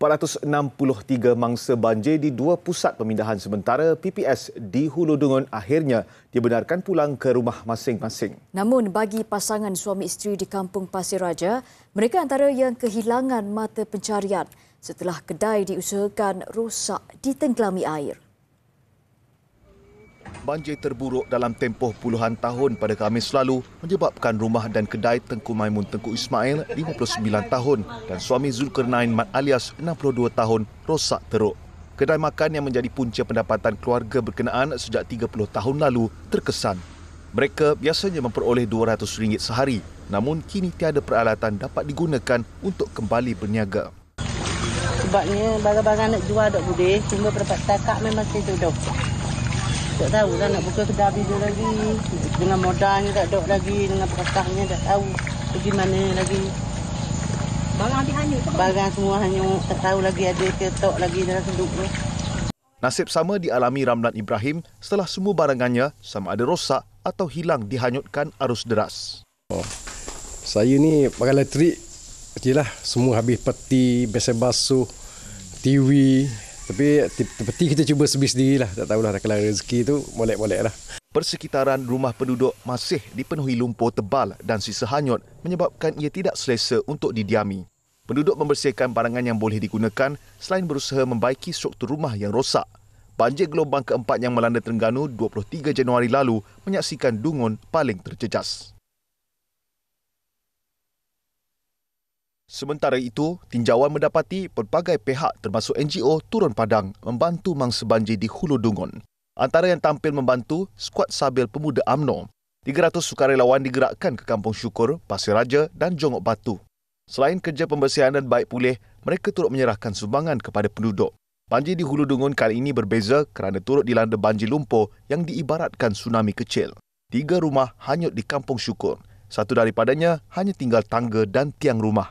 463 mangsa banjir di dua pusat pemindahan sementara PPS di Hulu Dungun akhirnya dibenarkan pulang ke rumah masing-masing. Namun bagi pasangan suami isteri di Kampung Pasir Raja, mereka antara yang kehilangan mata pencarian setelah kedai diusahakan rosak ditenggelami air banjir terburuk dalam tempoh puluhan tahun pada Khamis lalu menyebabkan rumah dan kedai Tengku Maimun Tengku Ismail 59 tahun dan suami Zulkarnain Mat Alias 62 tahun rosak teruk. Kedai makan yang menjadi punca pendapatan keluarga berkenaan sejak 30 tahun lalu terkesan. Mereka biasanya memperoleh RM200 sehari namun kini tiada peralatan dapat digunakan untuk kembali berniaga. Sebabnya barang-barang nak jual tak boleh, cuma dapat takak memang saya duduk tak tahu lah nak buka kedai video lagi dengan modalnya tak ada lagi dengan perasaannya tak tahu pergi mana lagi barang dihanyut barang semua hanya tak tahu lagi ada ke tak lagi dalam senduk tu Nasib sama dialami Ramlan Ibrahim setelah semua barangannya sama ada rosak atau hilang dihanyutkan arus deras. Oh, saya ni pakai elektrik je lah. Semua habis peti, besi basuh, TV, tapi terpeti kita cuba sendiri lah. Tak tahulah kalau rezeki tu molek-molek lah. Persekitaran rumah penduduk masih dipenuhi lumpur tebal dan sisa hanyut menyebabkan ia tidak selesa untuk didiami. Penduduk membersihkan barangan yang boleh digunakan selain berusaha membaiki struktur rumah yang rosak. Banjir gelombang keempat yang melanda Terengganu 23 Januari lalu menyaksikan dungun paling terjejas. Sementara itu, tinjauan mendapati pelbagai pihak termasuk NGO turun padang membantu mangsa banjir di Hulu Dungun. Antara yang tampil membantu, skuad sabil pemuda AMNO. 300 sukarelawan digerakkan ke Kampung Syukur, Pasir Raja dan Jongok Batu. Selain kerja pembersihan dan baik pulih, mereka turut menyerahkan sumbangan kepada penduduk. Banjir di Hulu Dungun kali ini berbeza kerana turut dilanda banjir lumpur yang diibaratkan tsunami kecil. Tiga rumah hanyut di Kampung Syukur. Satu daripadanya hanya tinggal tangga dan tiang rumah.